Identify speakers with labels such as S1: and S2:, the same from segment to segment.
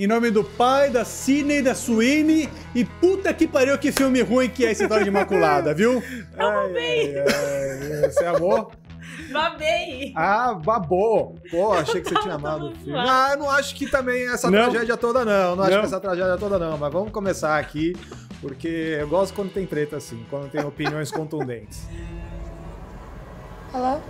S1: Em nome do pai, da e da Suine e puta que pariu que filme ruim que é esse
S2: tal de Imaculada, viu? Ai, bem. Você é amou?
S3: Babei!
S2: Ah, babou! Pô, achei que você tinha amado o filme. Ah, não acho que também essa não. tragédia toda, não. Não acho não. que essa tragédia toda, não. Mas vamos começar aqui, porque eu gosto quando tem treta assim, quando tem opiniões contundentes.
S3: Olá.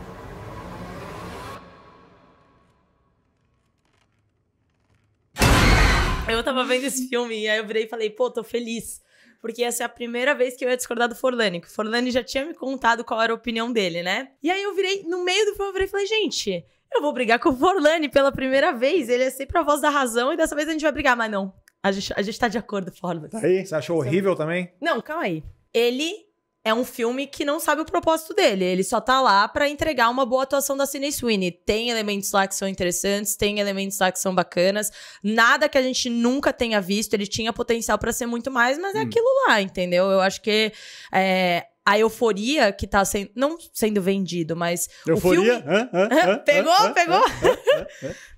S3: Eu tava vendo esse filme e aí eu virei e falei, pô, tô feliz. Porque essa é a primeira vez que eu ia discordar do Forlani, o Forlani já tinha me contado qual era a opinião dele, né? E aí eu virei, no meio do filme, eu virei e falei, gente, eu vou brigar com o Forlani pela primeira vez. Ele é sempre a voz da razão e dessa vez a gente vai brigar, mas não. A gente, a gente tá de acordo, Forlani. Tá
S2: aí? Você achou horrível também?
S3: Não, calma aí. Ele é um filme que não sabe o propósito dele. Ele só tá lá para entregar uma boa atuação da Cine Sweeney. Tem elementos lá que são interessantes, tem elementos lá que são bacanas. Nada que a gente nunca tenha visto. Ele tinha potencial para ser muito mais, mas é hum. é aquilo lá, entendeu? Eu acho que é, a euforia que tá sendo. Não sendo vendido, mas. Euforia? O filme...
S1: Hã? Hã? pegou? pegou?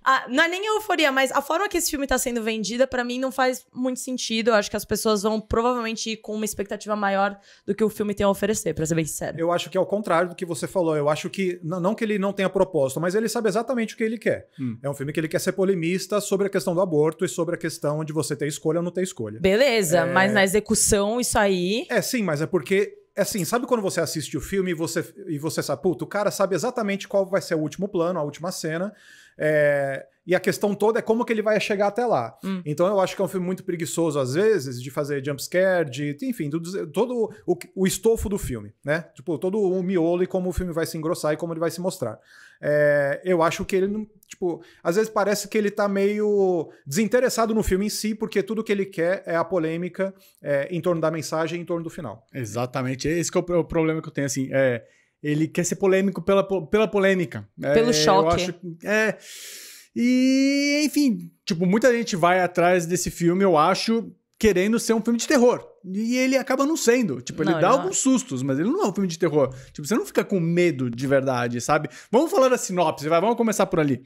S3: Ah, não é nem a euforia, mas a forma que esse filme tá sendo vendida, para mim, não faz muito sentido. Eu acho que as pessoas vão provavelmente ir com uma expectativa maior do que o filme tem a oferecer, pra ser bem sincero.
S2: Eu acho que é o contrário do que você falou. Eu acho que. Não que ele não tenha propósito, mas ele sabe exatamente o que ele quer. Hum. É um filme que ele quer ser polemista sobre a questão do aborto e sobre a questão de você ter escolha ou não ter escolha. Beleza, é... mas na
S3: execução, isso aí. É, sim, mas
S2: é porque é assim, sabe quando você assiste o filme e você, e você sabe, puto, o cara sabe exatamente qual vai ser o último plano, a última cena. É, e a questão toda é como que ele vai chegar até lá. Hum. Então eu acho que é um filme muito preguiçoso, às vezes, de fazer jumpscare, de. Enfim, do, todo o, o, estofo do filme, né? Tipo, todo o miolo e como o filme vai se engrossar e como ele vai se mostrar. É, eu acho que ele não. Tipo, às vezes parece que ele tá meio desinteressado no filme em si, porque tudo que ele quer é a polêmica é, em torno da mensagem, em torno do final.
S1: Exatamente. Esse é o problema que eu tenho, assim. É, ele quer ser polêmico pela, pela polêmica. Pelo é, choque. Eu acho, é. E, enfim, tipo, muita gente vai atrás desse filme, eu acho, querendo ser um filme de terror. E ele acaba não sendo. Tipo, ele não, dá não. alguns é. sustos, mas ele não é um filme de terror. Tipo, você não fica com medo de verdade, sabe? Vamos falar da sinopse, vai, vamos começar por ali.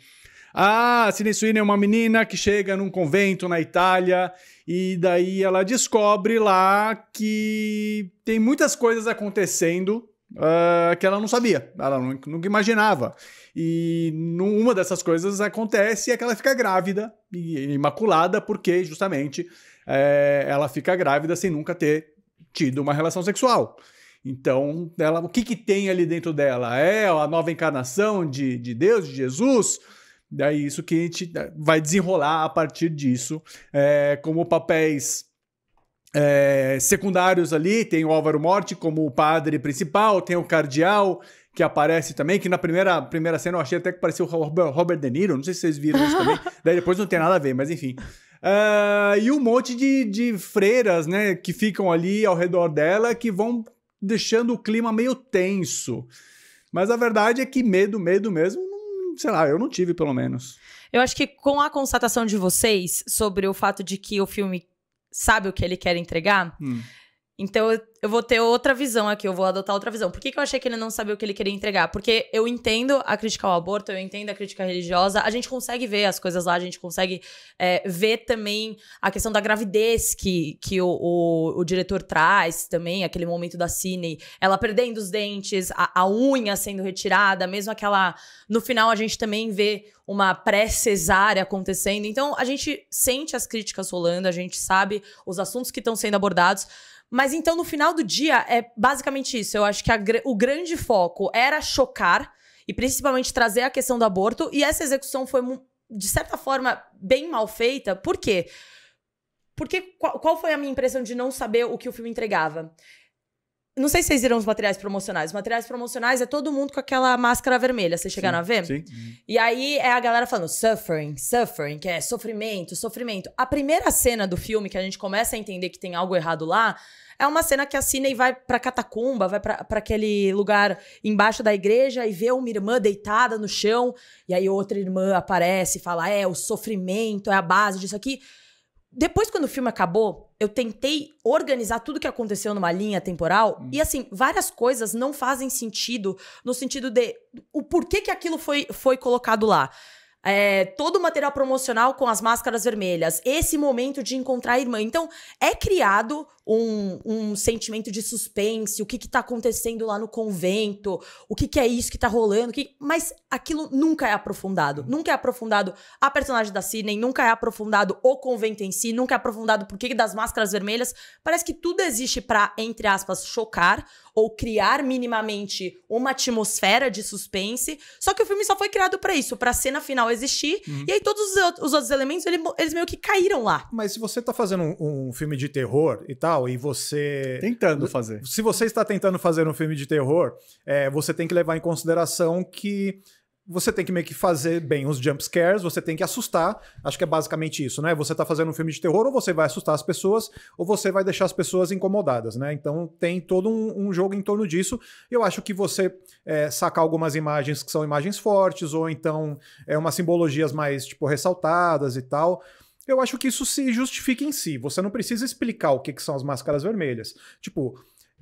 S1: Ah, a é uma menina que chega num convento na Itália e daí ela descobre lá que tem muitas coisas acontecendo uh, que ela não sabia, ela nunca imaginava. E uma dessas coisas acontece é que ela fica grávida e imaculada, porque justamente é, ela fica grávida sem nunca ter tido uma relação sexual. Então, ela, o que, que tem ali dentro dela? É a nova encarnação de, de Deus, de Jesus? Daí é isso que a gente eh, vai desenrolar a partir disso, é, como papéis é, secundários ali, tem o Álvaro Morte como o padre principal, tem o Cardeal, que aparece também, que na primeira, primeira cena eu achei até que parecia o Robert De Niro, não sei se vocês viram isso também, daí depois não tem nada a ver, mas enfim. Uh, e um monte de, de freiras, né, que ficam ali ao redor dela, que vão deixando o clima meio tenso. Mas a verdade é que medo, medo mesmo, sei lá, eu não tive pelo menos.
S3: Eu acho que com a constatação de vocês sobre o fato de que o filme sabe o que ele quer entregar? Hum. Então eu, vou ter outra visão aqui, eu vou adotar outra visão. Por que, que eu achei que ele não sabia o que ele queria entregar? Porque eu entendo a crítica ao aborto, eu entendo a crítica religiosa, a gente consegue ver as coisas lá, a gente consegue é, ver também a questão da gravidez que, que o, o, o, diretor traz também, aquele momento da Cine, ela perdendo os dentes, a, a unha sendo retirada, mesmo aquela. No final a gente também vê uma pré-cesárea acontecendo. Então a gente sente as críticas rolando, a gente sabe os assuntos que estão sendo abordados mas então, no final do dia, é basicamente isso. Eu acho que a, o grande foco era chocar e principalmente trazer a questão do aborto. E essa execução foi, de certa forma, bem mal feita. Por quê? Porque qual, qual foi a minha impressão de não saber o que o filme entregava? Não sei se vocês viram os materiais promocionais. Os materiais promocionais é todo mundo com aquela máscara vermelha. Vocês chegaram sim, a ver? Sim. E aí é a galera falando suffering, suffering, que é sofrimento, sofrimento. A primeira cena do filme que a gente começa a entender que tem algo errado lá é uma cena que a Cine vai pra catacumba, vai para aquele lugar embaixo da igreja e vê uma irmã deitada no chão. E aí outra irmã aparece e fala: é, o sofrimento é a base disso aqui. Depois, quando o filme acabou, eu tentei organizar tudo que aconteceu numa linha temporal hum. e assim, várias coisas não fazem sentido no sentido de o porquê que aquilo foi foi colocado lá é, todo o material promocional com as máscaras vermelhas, esse momento de encontrar a irmã. Então, é criado um, um sentimento de suspense, o que está acontecendo lá no convento, o que, que é isso que está rolando, que... mas aquilo nunca é aprofundado. Uhum. Nunca é aprofundado a personagem da Sidney, nunca é aprofundado o convento em si, nunca é aprofundado por que das máscaras vermelhas. Parece que tudo existe para, entre aspas, chocar ou criar minimamente uma atmosfera de suspense. Só que o filme só foi criado para isso, para a cena final existir. Uhum. E aí todos os, os outros elementos, ele, eles meio que caíram lá.
S2: Mas se você tá fazendo um, um, filme de terror e tal, e você... Tentando fazer. Se você está tentando fazer um filme de terror, é, você tem que levar em consideração que você tem que meio que fazer bem os jump scares, você tem que assustar. Acho que é basicamente isso, né? Você tá fazendo um filme de terror, ou você vai assustar as pessoas, ou você vai deixar as pessoas incomodadas, né? Então tem todo um, um jogo em torno disso. Eu acho que você é, sacar algumas imagens que são imagens fortes, ou então é, umas simbologias mais, tipo, ressaltadas e tal. Eu acho que isso se justifica em si. Você não precisa explicar o que, que são as máscaras vermelhas. Tipo,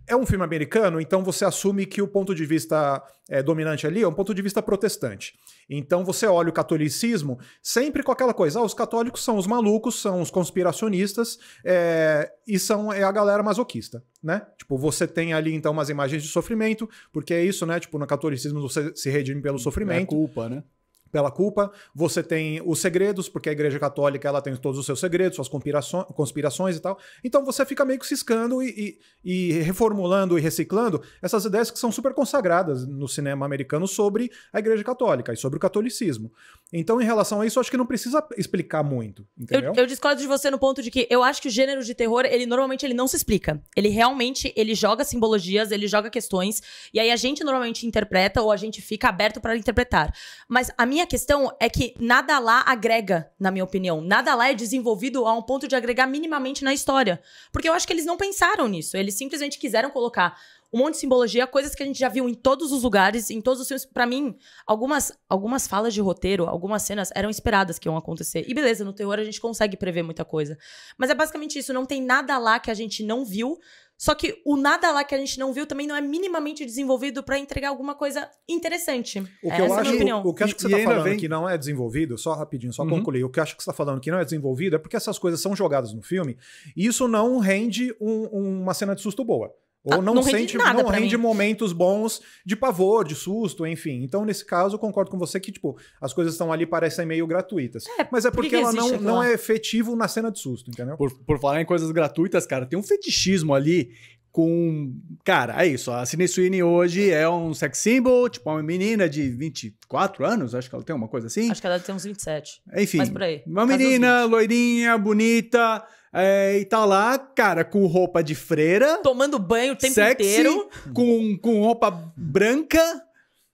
S2: é um filme americano, então você assume que o ponto de vista é, dominante ali é um ponto de vista protestante. Então você olha o catolicismo sempre com aquela coisa: ah, os católicos são os malucos, são os conspiracionistas é, e são é a galera masoquista, né? Tipo, você tem ali então umas imagens de sofrimento, porque é isso, né? Tipo, no catolicismo você se redime pelo é sofrimento. É culpa, né? pela culpa. Você tem os segredos, porque a Igreja Católica ela tem todos os seus segredos, suas conspirações e tal. Então você fica meio que ciscando e, e, e reformulando e reciclando essas ideias que são super consagradas no cinema americano sobre a Igreja Católica e sobre o catolicismo. Então, em relação a isso, acho que não precisa explicar muito,
S3: entendeu? Eu, eu, discordo de você no ponto de que eu acho que o gênero de terror, ele normalmente ele não se explica. Ele realmente, ele joga simbologias, ele joga questões, e aí a gente normalmente interpreta ou a gente fica aberto para interpretar. Mas a minha questão é que nada lá agrega, na minha opinião. Nada lá é desenvolvido a um ponto de agregar minimamente na história. Porque eu acho que eles não pensaram nisso. Eles simplesmente quiseram colocar um monte de simbologia, coisas que a gente já viu em todos os lugares, em todos os filmes. Para mim, algumas, algumas falas de roteiro, algumas cenas eram esperadas que iam acontecer. E beleza, no terror a gente consegue prever muita coisa. Mas é basicamente isso, não tem nada lá que a gente não viu. Só que o nada lá que a gente não viu também não é minimamente desenvolvido para entregar alguma coisa interessante. O que é, Essa eu acho, é a minha opinião. O, que acho que você está falando vem... que
S2: não é desenvolvido, só rapidinho, só uhum. concluir. O que acho que você está falando que não é desenvolvido é porque essas coisas são jogadas no filme e isso não rende um, um, uma cena de susto boa. Ah, Ou não, não sente, não rende momentos bons de pavor, de susto, enfim. Então, nesse caso, eu concordo com você que, tipo, as coisas estão ali, parecem meio gratuitas. É, mas é porque ela não, não é efetivo na
S1: cena de susto, entendeu? Por, por falar em coisas gratuitas, cara, tem um fetichismo ali com. Cara, é isso. A Sinesuine hoje é um sex symbol, tipo, uma menina de 24 anos, acho que ela tem uma coisa assim. Acho
S3: que ela tem uns 27. Enfim. Mas por aí. Uma menina
S1: loirinha, bonita. É, e tá lá, cara, com roupa de freira. Tomando banho o tempo sexy, inteiro.
S2: Com, com roupa branca.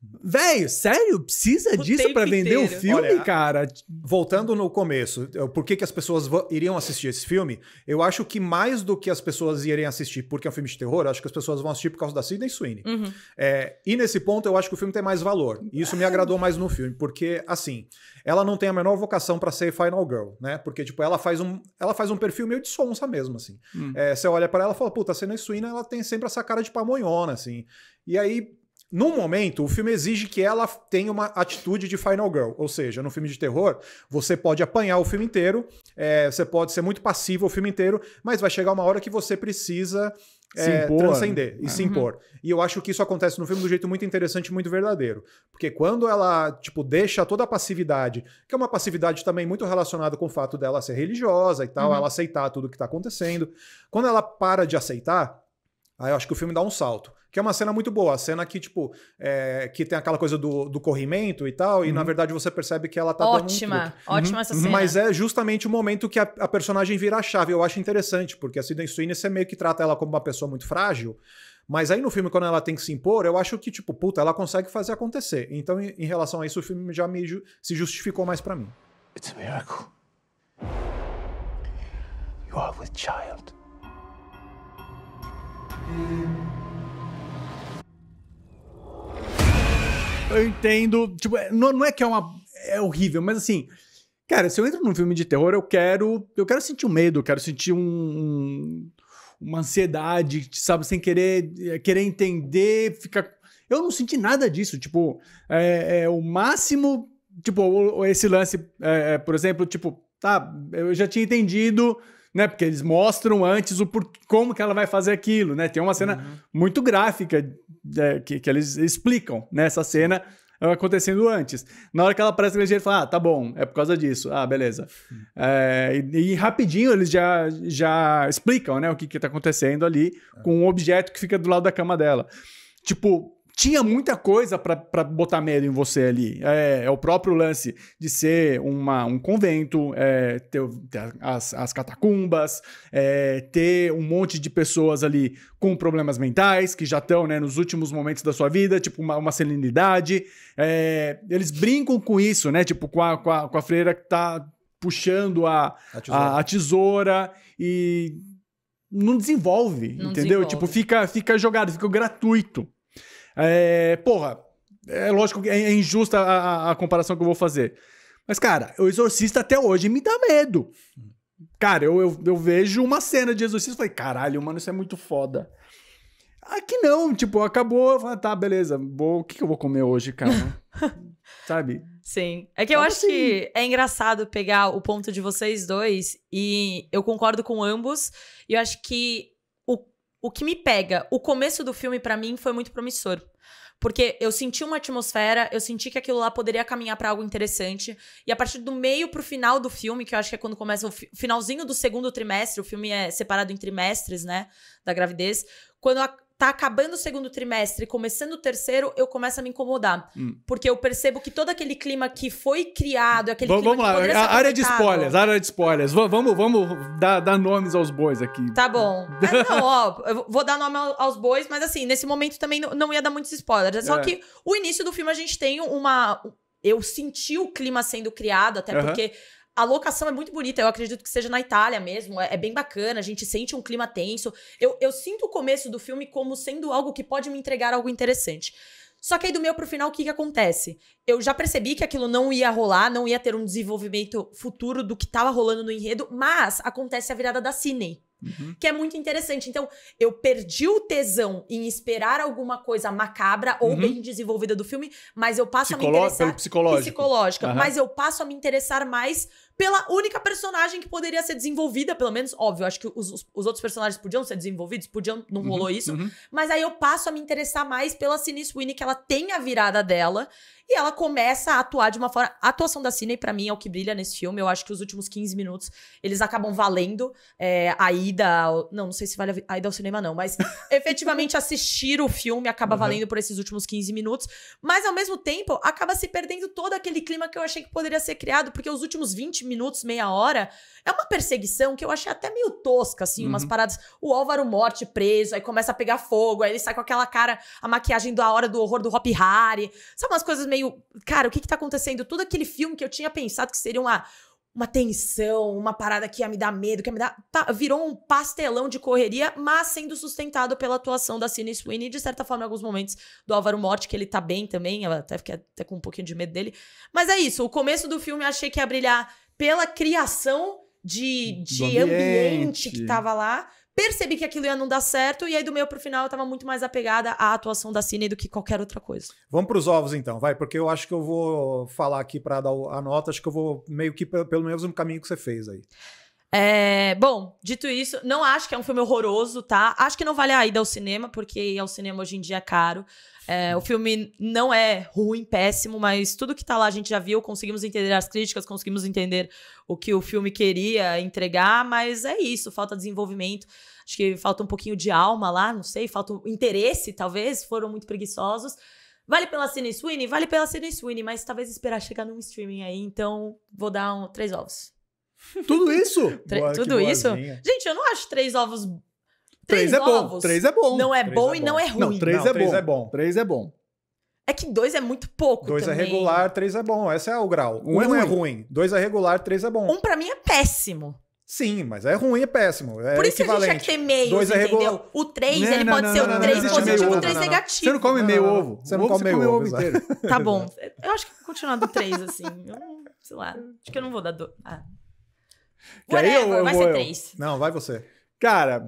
S2: Velho, sério? Precisa o disso para vender inteiro. o filme, Olha, cara? Voltando no começo, por que, que as pessoas iriam assistir esse filme? Eu acho que mais do que as pessoas irem assistir porque é um filme de terror, acho que as pessoas vão assistir por causa da Sidney Sweeney. Uhum. É, e nesse ponto, eu acho que o filme tem mais valor. E isso me agradou mais no filme, porque, assim, ela não tem a menor vocação para ser Final Girl, né? Porque, tipo, ela faz um, ela faz um perfil meio de sonsa mesmo, assim. Uhum. É, você olha para ela e fala, puta, a Sidney Sweeney, ela tem sempre essa cara de pamonhona, assim. E aí, no momento, o filme exige que ela tenha uma atitude de Final Girl, ou seja, no filme de terror, você pode apanhar o filme inteiro, é, você pode ser muito passivo o filme inteiro, mas vai chegar uma hora que você precisa
S3: é, impor, transcender né? e uhum. se impor. Uhum.
S2: E eu acho que isso acontece no filme de um jeito muito interessante, muito verdadeiro. Porque quando ela, tipo, deixa toda a passividade, que é uma passividade também muito relacionada com o fato dela ser religiosa e tal, uhum. ela aceitar tudo o que está acontecendo, quando ela para de aceitar, Aí eu acho que o filme dá um salto. Que é uma cena muito boa, a cena que, tipo, é, que tem aquela coisa do, do corrimento e tal, uhum. e na uhum. verdade você percebe que ela tá ótima, dando um Ótima, uhum. essa cena. Mas é justamente o momento que a, a personagem vira a chave. Eu acho interessante, porque a Sidney Sweeney você meio que trata ela como uma pessoa muito frágil, mas aí no filme, quando ela tem que se impor, eu acho que, tipo, puta, ela consegue fazer acontecer. Então, em, relação a isso, o filme já me, se justificou mais para mim. It's a miracle. You are with child.
S1: Eu entendo. Tipo, é, não, não é que é uma. É horrível, mas assim. Cara, se eu entro num filme de terror, eu quero. Eu quero sentir um medo, eu quero sentir um, um uma ansiedade, sabe, sem querer, é, querer entender, ficar. Eu não senti nada disso. Tipo, é, é o máximo. Tipo, esse lance, é, é, por exemplo, tipo, tá, eu já tinha entendido né? Porque eles mostram antes o por, como que ela vai fazer aquilo, né? Tem uma cena uhum. muito gráfica é, que, que eles explicam nessa né? cena acontecendo antes. Na hora que ela aparece ele fala, ah, tá bom, é por causa disso. Ah, beleza. É, e, e, rapidinho eles já, já explicam, né, o que que tá acontecendo ali é. com o um objeto que fica do lado da cama dela. Tipo, tinha muita coisa para botar medo em você ali. É, é, o próprio lance de ser uma, um convento, é, ter as, as catacumbas, é, ter um monte de pessoas ali com problemas mentais, que já estão né, nos últimos momentos da sua vida, tipo uma, uma é, eles brincam com isso, né? Tipo, com a, com a, com a freira que tá puxando a, a, tesoura. a, a tesoura e não desenvolve, não entendeu? Desenvolve. Tipo, fica, fica jogado, fica gratuito. É, porra, é lógico que é, é injusta a, a, comparação que eu vou fazer. Mas, cara, o Exorcista até hoje me dá medo. Cara, eu, eu, eu vejo uma cena de Exorcista e falei, caralho, mano, isso é muito foda. Aqui não, tipo, acabou, falei, tá, beleza, vou, o que, que eu vou comer hoje, cara?
S3: Sabe? Sim. É que eu Como acho assim? que é engraçado pegar o ponto de vocês dois e eu concordo com ambos. E eu acho que o que me pega, o começo do filme para mim foi muito promissor. Porque eu senti uma atmosfera, eu senti que aquilo lá poderia caminhar para algo interessante. E a partir do meio pro final do filme, que eu acho que é quando começa o finalzinho do segundo trimestre, o filme é separado em trimestres, né? Da gravidez. Quando a, tá acabando o segundo trimestre, começando o terceiro, eu começo a me incomodar. Hum. Porque eu percebo que todo aquele clima que foi criado, aquele vamos, clima. Vamos lá, a área de spoilers,
S1: área de spoilers. V vamos, vamos dar, dar, nomes aos bois aqui.
S3: Tá bom. É, não, ó, eu vou dar nome aos bois, mas assim, nesse momento também não, não ia dar muitos spoilers. É só é. que o início do filme a gente tem uma. Eu senti o clima sendo criado, até uhum. porque a locação é muito bonita, eu acredito que seja na Itália mesmo, é, é bem bacana, a gente sente um clima tenso. Eu, eu sinto o começo do filme como sendo algo que pode me entregar algo interessante. Só que aí do meu pro final, o que que acontece? Eu já percebi que aquilo não ia rolar, não ia ter um desenvolvimento futuro do que tava rolando no enredo, mas acontece a virada da Cine. Uhum. Que é muito interessante. Então, eu perdi o tesão em esperar alguma coisa macabra ou uhum. bem desenvolvida do filme, mas eu passo Psicolo a me interessar. Pelo psicológico. Psicológica. Uhum. Mas eu passo a me interessar mais pela única personagem que poderia ser desenvolvida, pelo menos, óbvio, acho que os, os outros personagens podiam ser desenvolvidos, podiam, não uhum, rolou isso, uhum. mas aí eu passo a me interessar mais pela Cine Sweeney, que ela tem a virada dela, e ela começa a atuar de uma forma, a atuação da Cine, para mim, é o que brilha nesse filme, eu acho que os últimos 15 minutos, eles acabam valendo é, a ida, não, não sei se vale a ida ao cinema não, mas efetivamente assistir o filme acaba uhum. valendo por esses últimos 15 minutos, mas ao mesmo tempo, acaba se perdendo todo aquele clima que eu achei que poderia ser criado, porque os últimos 20 minutos, meia hora, é uma perseguição que eu achei até meio tosca, assim, uhum. umas paradas. O Álvaro Morte preso, aí começa a pegar fogo, aí ele sai com aquela cara, a maquiagem da hora do horror do Hop Harry. Sabe umas coisas meio. Cara, o que que tá acontecendo? Todo aquele filme que eu tinha pensado que seria uma uma tensão, uma parada que ia me dar medo, que ia me dar. Tá, virou um pastelão de correria, mas sendo sustentado pela atuação da Cine Sweeney e, de certa forma, em alguns momentos do Álvaro Morte, que ele tá bem também, eu até fiquei até com um pouquinho de medo dele. Mas é isso, o começo do filme eu achei que ia brilhar pela criação de, de ambiente. ambiente. que tava lá. Percebi que aquilo ia não dar certo, e aí do meio pro final eu tava muito mais apegada à atuação da Cine do que qualquer outra coisa.
S2: Vamos pros ovos então, vai, porque eu acho que eu vou falar aqui para dar a nota, acho que eu vou meio que pelo mesmo caminho que você fez aí.
S3: É, bom, dito isso, não acho que é um filme horroroso, tá? Acho que não vale a ida ao cinema, porque ir ao cinema hoje em dia é caro. É, o filme não é ruim, péssimo, mas tudo que tá lá a gente já viu, conseguimos entender as críticas, conseguimos entender o que o filme queria entregar, mas é isso, falta desenvolvimento. Acho que falta um pouquinho de alma lá, não sei, falta um interesse, talvez, foram muito preguiçosos. Vale pela Cine Sweeney? Vale pela Cine Sweeney, mas talvez esperar chegar num streaming aí, então vou dar um, três ovos.
S1: Tudo isso? Tre Boa, tudo isso?
S3: Gente, eu não acho três ovos Três, é bom. Três é bom. Não é bom é e não é ruim.
S1: Não, três, é, três bom. é bom. Três é bom.
S3: É que dois é muito pouco. Dois é também. é regular, três
S2: é bom. Esse é o grau. Um, é um é, ruim. é ruim, dois é regular, três é bom. Um para mim é péssimo. Sim, mas é ruim, é péssimo. É Por isso que a gente tinha que ter meio dois entendeu? É regular... O 3, ele não, pode não, ser não, o 3 positivo e o 3 negativo. Você não come meio
S3: ovo. Você não come meio ovo inteiro. Tá bom. Eu acho que vou continuar do 3, assim. sei lá. Acho que eu não vou dar... Do... Ah. Whatever, eu, eu, vai ser 3.
S2: Não, vai você. Cara,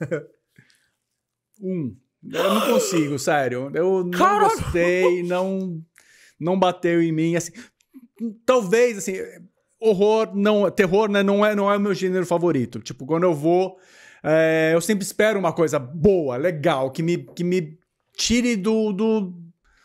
S2: um.
S1: Eu não consigo, sério. Eu não Caramba. gostei, não, não bateu em mim. Assim, talvez, assim, horror, não, terror né, não, é, não é o meu gênero favorito. Tipo, quando eu vou, é, eu sempre espero uma coisa boa, legal, que me, que me tire do, do,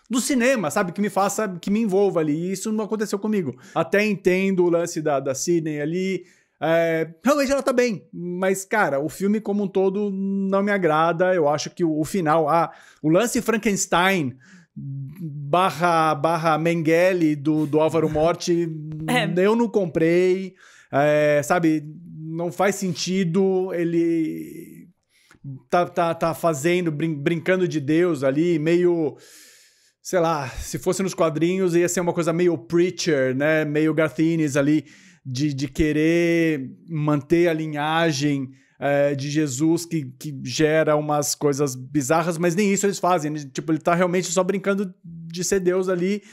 S1: do cinema, sabe? Que me faça, que me envolva ali. E isso não aconteceu comigo. Até entendo o lance da, da Sidney ali, é, realmente ela tá bem, mas, cara, o filme como um todo não me agrada. Eu acho que o, o final, ah, o lance Frankenstein barra, barra Mengele do, do Álvaro Morte, é. eu não comprei, é, sabe? Não faz sentido. Ele tá, tá, tá fazendo, brin brincando de Deus ali, meio sei lá, se fosse nos quadrinhos ia ser uma coisa meio Preacher, né? Meio Garthines ali de, de querer manter a linhagem é, de Jesus que, que gera umas coisas bizarras, mas nem isso eles fazem. Ele, né? tipo, ele tá realmente só brincando de ser Deus ali.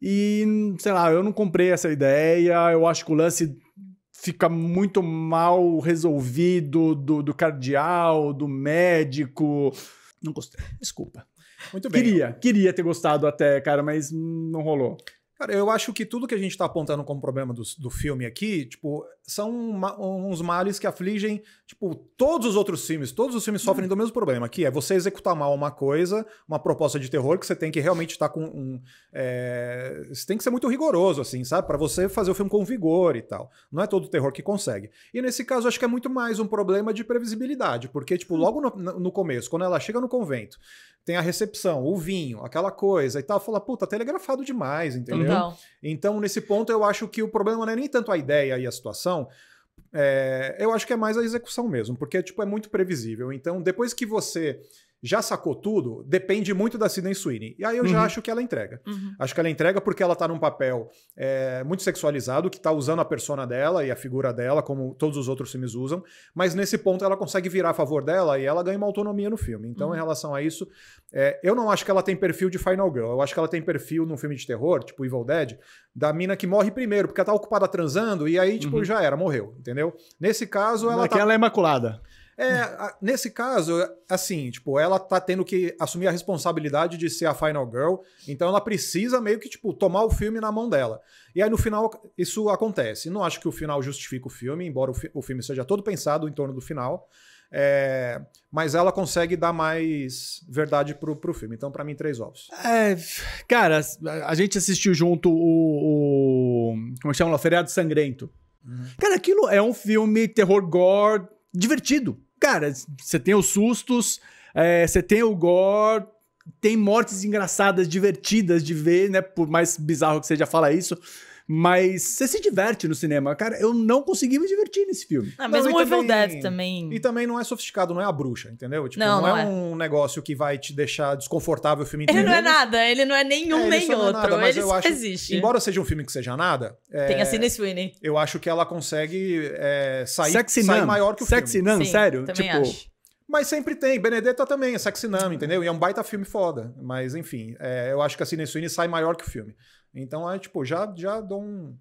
S1: E, sei lá, eu não comprei essa ideia. Eu acho que o lance fica muito mal resolvido do, do cardeal, do médico.
S2: Não gostei, desculpa. Muito bem. Queria, queria ter gostado até, cara, mas não rolou. Cara, eu acho que tudo que a gente está apontando como problema do, do filme aqui, tipo, são uns males que afligem, tipo, todos os outros filmes. Todos os filmes sofrem hum. do mesmo problema, que é você executar mal uma coisa, uma proposta de terror, que você tem que realmente estar tá com um. É, você tem que ser muito rigoroso, assim, sabe? para você fazer o filme com vigor e tal. Não é todo terror que consegue. E nesse caso, acho que é muito mais um problema de previsibilidade, porque, tipo, uhum. logo no, no começo, quando ela chega no convento tem a recepção, o vinho, aquela coisa e tal, fala, puta, tá telegrafado demais, entendeu? Então, então nesse ponto, eu acho que o problema não é nem tanto a ideia e a situação, é, eu acho que é mais a execução mesmo, porque tipo, é muito previsível. Então, depois que você já sacou tudo, depende muito da Sidney Sweeney. E aí eu uhum. já acho que ela entrega. Uhum. Acho que ela entrega porque ela tá num papel é, muito sexualizado, que tá usando a persona dela e a figura dela, como todos os outros filmes usam, mas nesse ponto ela consegue virar a favor dela e ela ganha uma autonomia no filme. Então, uhum. em relação a isso, é, eu não acho que ela tem perfil de Final Girl. Eu acho que ela tem perfil num filme de terror, tipo Evil Dead, da mina que morre primeiro, porque ela tá ocupada transando e aí, tipo, uhum. já era, morreu, entendeu? Nesse caso, ela. Aqui é tá... ela é imaculada. É, nesse caso, assim, tipo, ela tá tendo que assumir a responsabilidade de ser a Final Girl, então ela precisa meio que, tipo, tomar o filme na mão dela. E aí no final isso acontece. Não acho que o final justifique o filme, embora o, fi o filme seja todo pensado em torno do final. É, mas ela consegue dar mais verdade pro, pro filme. Então, para mim, três ovos.
S1: É, cara, a gente assistiu junto o. o como chama? O Feriado Sangrento. Uhum. Cara, aquilo é um filme terror gore divertido cara, você tem os sustos, é, você tem o gore, tem mortes engraçadas, divertidas de ver, né? Por mais bizarro que seja falar isso. Mas você se diverte no cinema. Cara, eu não consegui me divertir nesse
S2: filme. Ah, mas o um Evil Dead também. E também não é sofisticado, não é a bruxa, entendeu? Tipo, não, não, é não é, é, um negócio que vai te deixar desconfortável o filme inteiro. Ele não é
S3: nada, ele não é nenhum é, nem é outro. Nada, mas ele eu acho, existe. Embora
S2: seja um filme que seja nada. É, Tem a Cine Sweeney. Eu acho que ela consegue é, sair, sexy sair maior que o sexy filme. Sexy sério? Também tipo, acho. Mas sempre tem. Benedetta também, é sexy Nam, entendeu? E é um baita filme foda. Mas, enfim, é, eu acho que a Cine Sweeney sai maior que o filme. Então aí, é, tipo, já, já dou um.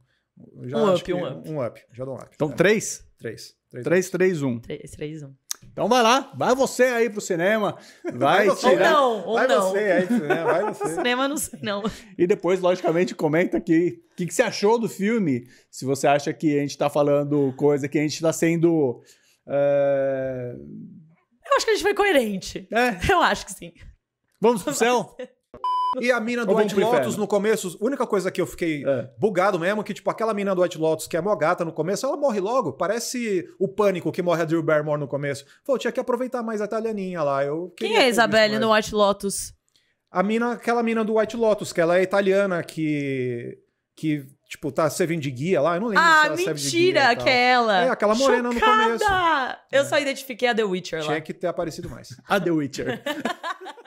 S2: Já um up, um up. Um up, já dou um up. Então, é. três?
S1: Três. Três, três, um.
S2: Três, três, um. Então vai lá, vai você aí pro cinema,
S1: vai, tirar... não,
S3: ou vai não. Você aí pro cinema, vai você. cinema não sei não.
S1: E depois, logicamente, comenta aqui o que, que você achou do filme, se você acha que a gente tá falando coisa que a gente tá sendo... Uh...
S2: Eu acho que a gente foi coerente. É. Eu acho que sim. Vamos pro céu? E a mina do White Lotus no começo, a única coisa que eu fiquei é. bugado mesmo, é que tipo, aquela mina do White Lotus que é mó gata no começo, ela morre logo. Parece o pânico que morre a Drew Barrymore no começo. Pô, tinha que aproveitar mais a italianinha lá. Eu Quem é a Isabelle no White Lotus? A mina, aquela mina do White Lotus, que ela é italiana, que. que Tipo, tá servindo de guia lá, eu não lembro ah, se ela mentira, serve de guia. que é ela. É, aquela morena Chocada. no começo.
S3: Eu é. só identifiquei a The Witcher lá. Tinha que ter aparecido mais.
S2: a The Witcher.